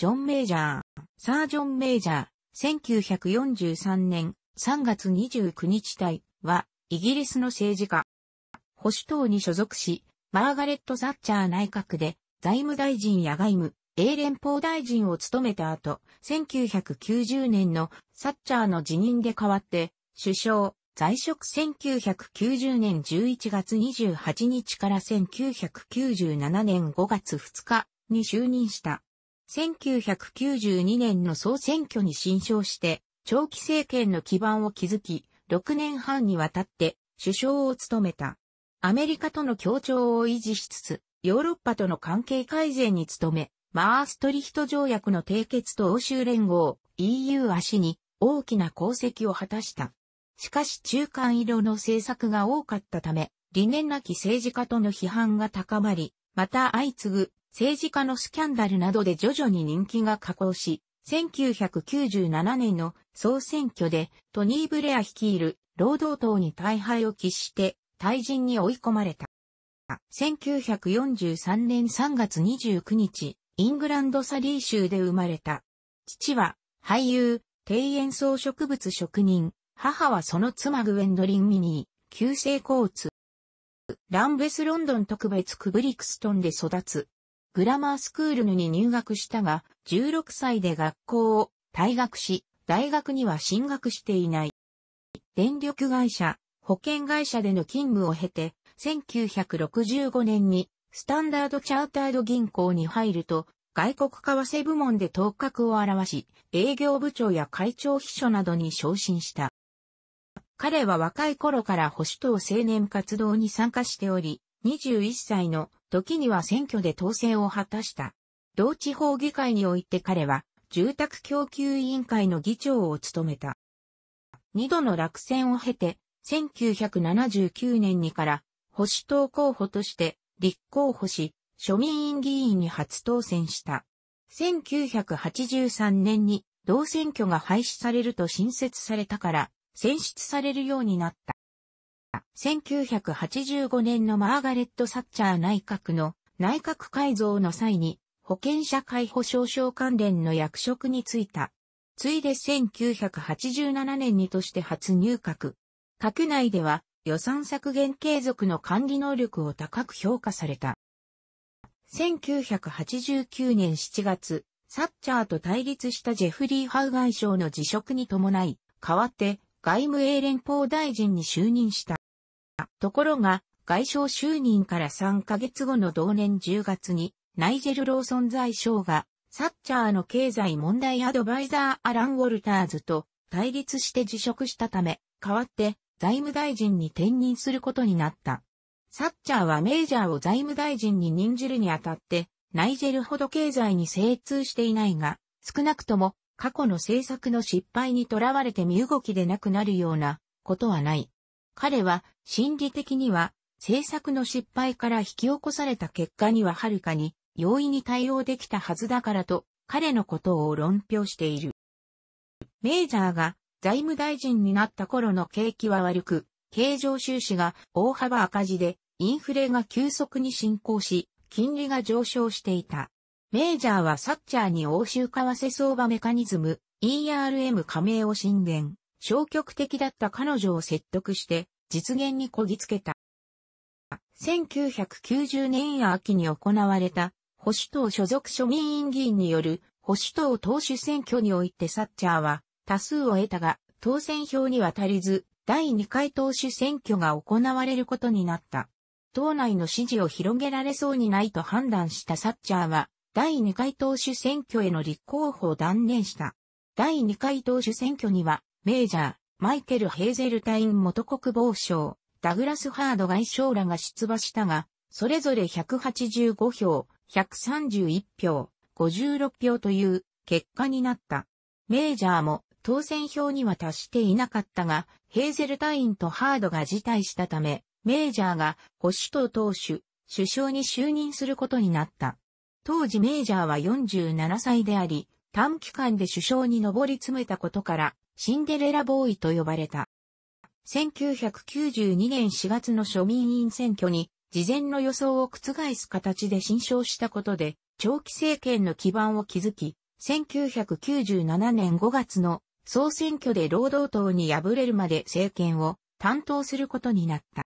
ジョン・メイジャー。サー・ジョン・メイジャー、1943年3月29日体は、イギリスの政治家。保守党に所属し、マーガレット・サッチャー内閣で、財務大臣や外務、英連邦大臣を務めた後、1990年のサッチャーの辞任で代わって、首相、在職1990年11月28日から1997年5月2日に就任した。1992年の総選挙に新勝して、長期政権の基盤を築き、6年半にわたって首相を務めた。アメリカとの協調を維持しつつ、ヨーロッパとの関係改善に努め、マーストリヒト条約の締結と欧州連合、EU 足に大きな功績を果たした。しかし中間色の政策が多かったため、理念なき政治家との批判が高まり、また相次ぐ政治家のスキャンダルなどで徐々に人気が下降し、1997年の総選挙でトニー・ブレア率いる労働党に大敗を喫して退陣に追い込まれた。1943年3月29日、イングランドサリー州で生まれた。父は俳優、庭園装植物職人、母はその妻グウェンドリン・ミニー、旧姓交通。ランベスロンドン特別クブリクストンで育つ。グラマースクールに入学したが、16歳で学校を退学し、大学には進学していない。電力会社、保険会社での勤務を経て、1965年にスタンダードチャータード銀行に入ると、外国為替部門で頭角を現し、営業部長や会長秘書などに昇進した。彼は若い頃から保守党青年活動に参加しており、21歳の時には選挙で当選を果たした。同地方議会において彼は、住宅供給委員会の議長を務めた。二度の落選を経て、1979年にから保守党候補として立候補し、庶民院議員に初当選した。1983年に同選挙が廃止されると新設されたから、選出されるようになった。1985年のマーガレット・サッチャー内閣の内閣改造の際に保険社会保障省関連の役職に就いた。ついで1987年にとして初入閣。閣内では予算削減継続の管理能力を高く評価された。1989年7月、サッチャーと対立したジェフリー・ハウ外相の辞職に伴い、代わって外務英連邦大臣に就任した。ところが、外相就任から3ヶ月後の同年10月に、ナイジェル・ローソン財相が、サッチャーの経済問題アドバイザーアラン・ウォルターズと対立して辞職したため、代わって財務大臣に転任することになった。サッチャーはメイジャーを財務大臣に任じるにあたって、ナイジェルほど経済に精通していないが、少なくとも過去の政策の失敗にとらわれて身動きでなくなるようなことはない。彼は心理的には制作の失敗から引き起こされた結果にははるかに容易に対応できたはずだからと彼のことを論評している。メイジャーが財務大臣になった頃の景気は悪く、経常収支が大幅赤字でインフレが急速に進行し、金利が上昇していた。メイジャーはサッチャーに欧州為替相場メカニズム ERM 加盟を進言。消極的だった彼女を説得して実現にこぎつけた。1990年秋に行われた保守党所属庶民院議員による保守党党首選挙においてサッチャーは多数を得たが当選票には足りず第2回党首選挙が行われることになった。党内の支持を広げられそうにないと判断したサッチャーは第2回党首選挙への立候補を断念した。第2回党首選挙にはメージャー、マイケル・ヘーゼルタイン元国防相、ダグラス・ハード外相らが出馬したが、それぞれ185票、131票、56票という結果になった。メージャーも当選票には達していなかったが、ヘーゼルタインとハードが辞退したため、メージャーが保守党党首、首相に就任することになった。当時メージャーは47歳であり、短期間で首相に上り詰めたことから、シンデレラボーイと呼ばれた。1992年4月の庶民院選挙に事前の予想を覆す形で新勝したことで長期政権の基盤を築き、1997年5月の総選挙で労働党に敗れるまで政権を担当することになった。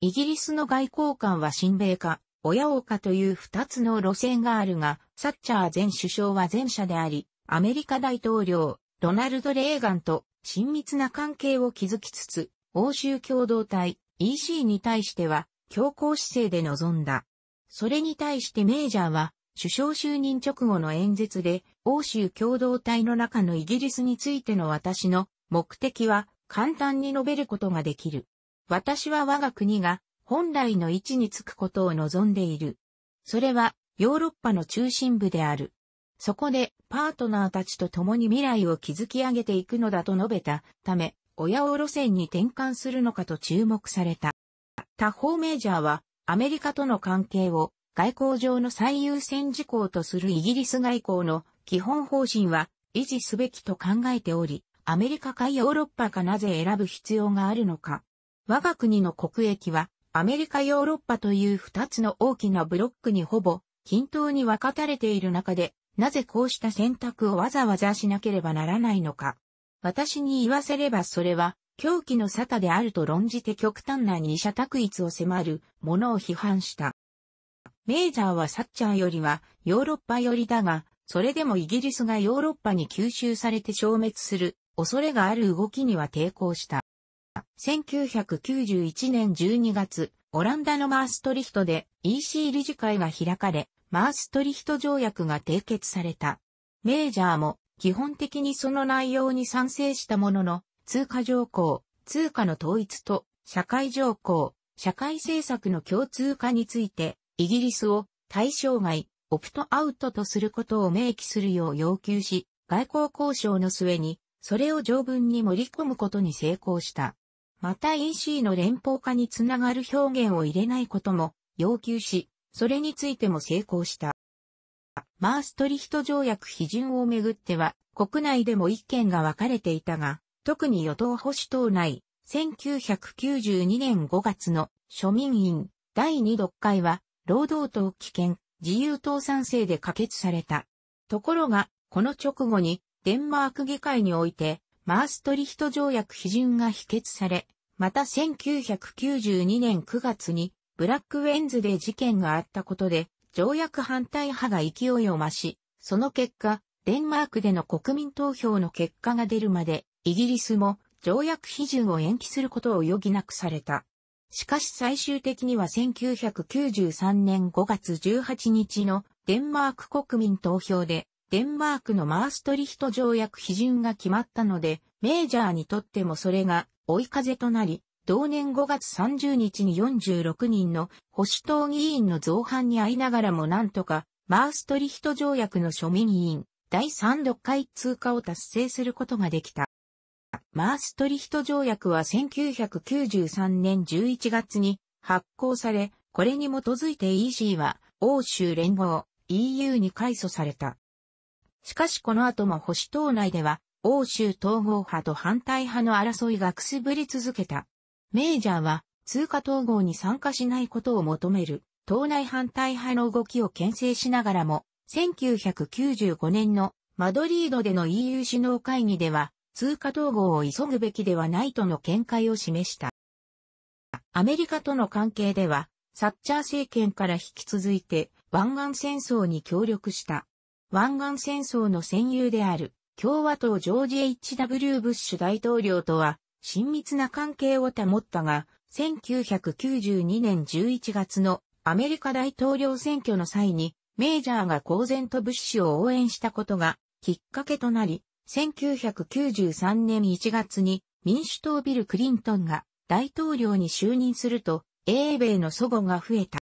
イギリスの外交官は親米か、親王かという二つの路線があるが、サッチャー前首相は前者であり、アメリカ大統領、ロナルド・レーガンと親密な関係を築きつつ、欧州共同体 EC に対しては強硬姿勢で臨んだ。それに対してメージャーは首相就任直後の演説で欧州共同体の中のイギリスについての私の目的は簡単に述べることができる。私は我が国が本来の位置につくことを望んでいる。それはヨーロッパの中心部である。そこでパートナーたちと共に未来を築き上げていくのだと述べたため、親を路線に転換するのかと注目された。他方メジャーはアメリカとの関係を外交上の最優先事項とするイギリス外交の基本方針は維持すべきと考えており、アメリカかヨーロッパかなぜ選ぶ必要があるのか。我が国の国益はアメリカヨーロッパという二つの大きなブロックにほぼ均等に分かたれている中でなぜこうした選択をわざわざしなければならないのか。私に言わせればそれは、狂気の沙汰であると論じて極端な二者択一を迫るものを批判した。メージャーはサッチャーよりはヨーロッパ寄りだが、それでもイギリスがヨーロッパに吸収されて消滅する恐れがある動きには抵抗した。1991年12月、オランダのマーストリヒトで EC 理事会が開かれ、マーストリヒト条約が締結された。メージャーも基本的にその内容に賛成したものの、通貨条項、通貨の統一と社会条項、社会政策の共通化について、イギリスを対象外、オプトアウトとすることを明記するよう要求し、外交交渉の末に、それを条文に盛り込むことに成功した。また EC の連邦化につながる表現を入れないことも要求し、それについても成功した。マーストリヒト条約批准をめぐっては、国内でも意見が分かれていたが、特に与党保守党内、1992年5月の庶民院第2読会は、労働党危険、自由党賛成で可決された。ところが、この直後に、デンマーク議会において、マーストリヒト条約批准が否決され、また1992年9月に、ブラックウェンズで事件があったことで、条約反対派が勢いを増し、その結果、デンマークでの国民投票の結果が出るまで、イギリスも条約批准を延期することを余儀なくされた。しかし最終的には1993年5月18日のデンマーク国民投票で、デンマークのマーストリヒト条約批准が決まったので、メージャーにとってもそれが追い風となり、同年5月30日に46人の保守党議員の造反に遭いながらもなんとか、マーストリヒト条約の庶民委員、第3度回通過を達成することができた。マーストリヒト条約は1993年11月に発行され、これに基づいて EC は欧州連合 EU に改組された。しかしこの後も保守党内では、欧州統合派と反対派の争いがくすぶり続けた。メージャーは通貨統合に参加しないことを求める党内反対派の動きを牽制しながらも、1995年のマドリードでの EU 首脳会議では通貨統合を急ぐべきではないとの見解を示した。アメリカとの関係では、サッチャー政権から引き続いて湾岸戦争に協力した。湾岸戦争の戦友である共和党ジョージ・ H.W. ブッシュ大統領とは親密な関係を保ったが、1992年11月のアメリカ大統領選挙の際に、メージャーが公然とブッシュを応援したことがきっかけとなり、1993年1月に民主党ビル・クリントンが大統領に就任すると、英米の祖母が増えた。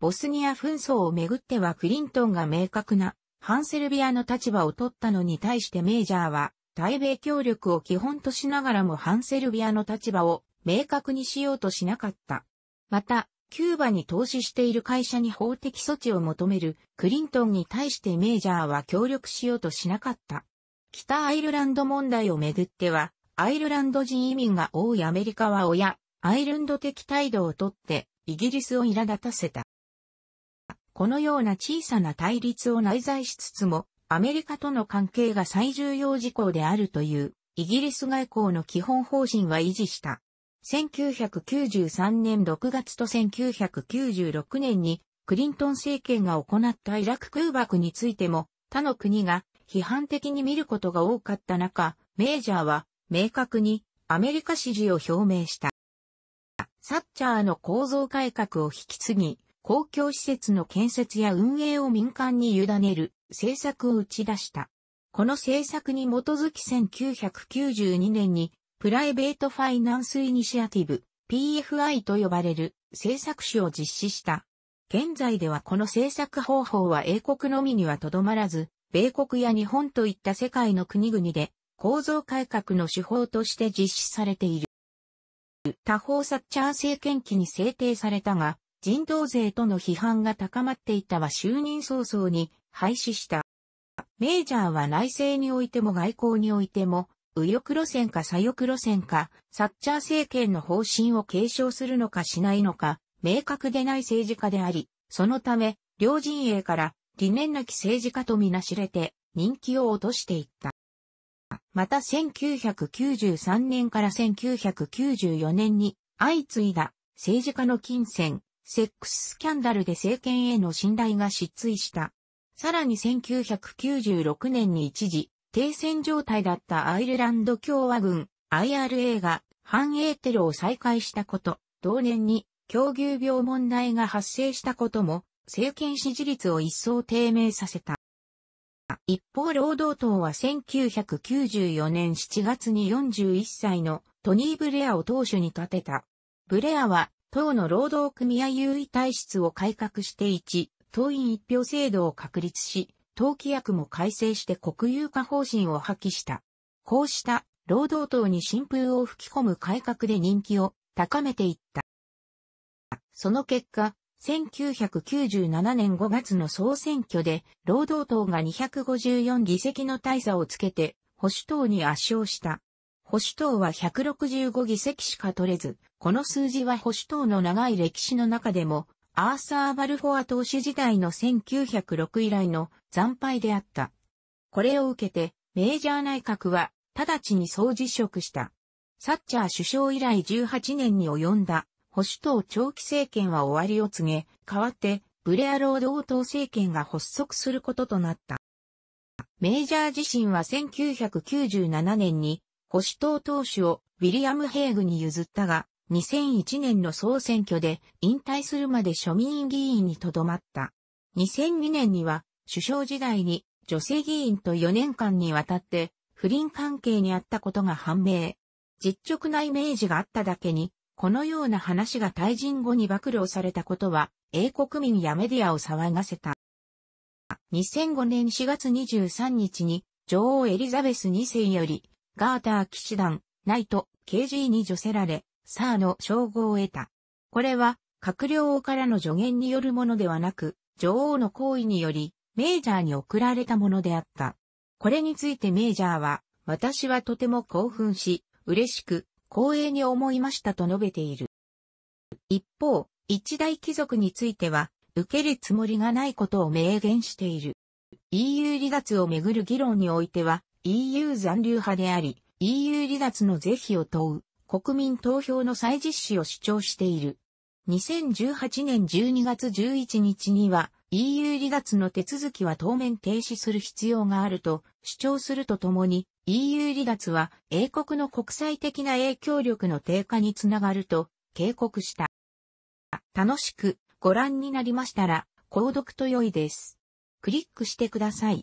ボスニア紛争をめぐってはクリントンが明確な反セルビアの立場を取ったのに対してメージャーは対米協力を基本としながらも反セルビアの立場を明確にしようとしなかった。また、キューバに投資している会社に法的措置を求めるクリントンに対してメージャーは協力しようとしなかった。北アイルランド問題をめぐっては、アイルランド人移民が多いアメリカは親、アイルンド的態度をとって、イギリスを苛立たせた。このような小さな対立を内在しつつも、アメリカとの関係が最重要事項であるという、イギリス外交の基本方針は維持した。1993年6月と1996年に、クリントン政権が行ったイラク空爆についても、他の国が批判的に見ることが多かった中、メージャーは明確にアメリカ支持を表明した。サッチャーの構造改革を引き継ぎ、公共施設の建設や運営を民間に委ねる政策を打ち出した。この政策に基づき1992年にプライベートファイナンスイニシアティブ PFI と呼ばれる政策史を実施した。現在ではこの政策方法は英国のみにはとどまらず、米国や日本といった世界の国々で構造改革の手法として実施されている。他方サッチャー政権期に制定されたが、人道税との批判が高まっていたは就任早々に廃止した。メジャーは内政においても外交においても、右翼路線か左翼路線か、サッチャー政権の方針を継承するのかしないのか、明確でない政治家であり、そのため、両陣営から理念なき政治家とみなしれて、人気を落としていった。また1993年から1994年に相次いだ政治家の金銭、セックススキャンダルで政権への信頼が失墜したさらに1996年に一時、停戦状態だったアイルランド共和軍 IRA が反英テロを再開したこと、同年に狂牛病問題が発生したことも、政権支持率を一層低迷させた。一方労働党は1994年7月に41歳のトニー・ブレアを党首に立てた。ブレアは党の労働組合優位体質を改革して1、党員一票制度を確立し、党規約も改正して国有化方針を破棄した。こうした労働党に新風を吹き込む改革で人気を高めていった。その結果、1997年5月の総選挙で、労働党が254議席の大差をつけて、保守党に圧勝した。保守党は165議席しか取れず、この数字は保守党の長い歴史の中でもアーサー・バルフォア投手時代の1906以来の惨敗であった。これを受けて、メジャー内閣は、直ちに総辞職した。サッチャー首相以来18年に及んだ、保守党長期政権は終わりを告げ、代わって、ブレア労働党政権が発足することとなった。メジャー自身は1997年に、保守党党首をウィリアム・ヘイグに譲ったが、2001年の総選挙で引退するまで庶民議員にとどまった。2002年には首相時代に女性議員と4年間にわたって不倫関係にあったことが判明。実直なイメージがあっただけに、このような話が退陣後に暴露されたことは、英国民やメディアを騒がせた。2005年4月23日に、女王エリザベス2世より、ガーター騎士団、ナイト、KG に除せられ、サーの称号を得た。これは、閣僚からの助言によるものではなく、女王の行為により、メージャーに送られたものであった。これについてメージャーは、私はとても興奮し、嬉しく、光栄に思いましたと述べている。一方、一大貴族については、受けるつもりがないことを明言している。EU 離脱をめぐる議論においては、EU 残留派であり、EU 離脱の是非を問う国民投票の再実施を主張している。2018年12月11日には EU 離脱の手続きは当面停止する必要があると主張するとともに EU 離脱は英国の国際的な影響力の低下につながると警告した。楽しくご覧になりましたら購読と良いです。クリックしてください。